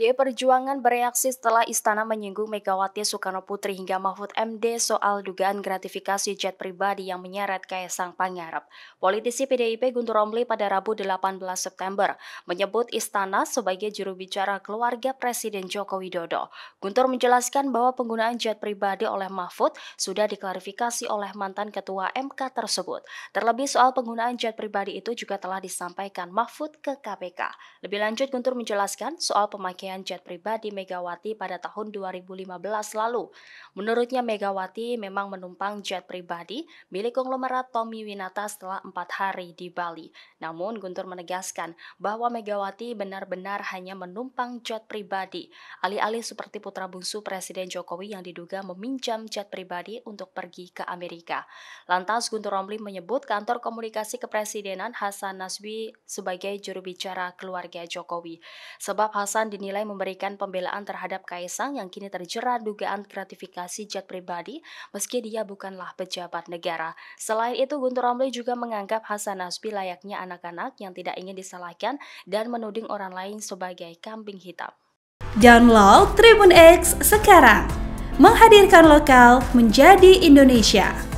PDI Perjuangan bereaksi setelah Istana menyinggung Megawati Soekarno Putri hingga Mahfud MD soal dugaan gratifikasi jet pribadi yang menyeret Kaisang Pangarep. Politisi PDIP Guntur Romli pada Rabu 18 September menyebut Istana sebagai juru bicara keluarga Presiden Joko Widodo. Guntur menjelaskan bahwa penggunaan jet pribadi oleh Mahfud sudah diklarifikasi oleh mantan Ketua MK tersebut. Terlebih soal penggunaan jet pribadi itu juga telah disampaikan Mahfud ke KPK. Lebih lanjut Guntur menjelaskan soal pemakaian keramaian jet pribadi Megawati pada tahun 2015 lalu. Menurutnya Megawati memang menumpang jet pribadi milik konglomerat Tommy Winata setelah empat hari di Bali. Namun Guntur menegaskan bahwa Megawati benar-benar hanya menumpang jet pribadi, alih-alih seperti putra bungsu Presiden Jokowi yang diduga meminjam jet pribadi untuk pergi ke Amerika. Lantas Guntur Romli menyebut kantor komunikasi kepresidenan Hasan Naswi sebagai juru bicara keluarga Jokowi. Sebab Hasan dinilai dinilai memberikan pembelaan terhadap Kaisang yang kini terjerat dugaan gratifikasi jet pribadi meski dia bukanlah pejabat negara. Selain itu, Guntur Romli juga menganggap Hasan Nasbi layaknya anak-anak yang tidak ingin disalahkan dan menuding orang lain sebagai kambing hitam. Download Tribun X sekarang, menghadirkan lokal menjadi Indonesia.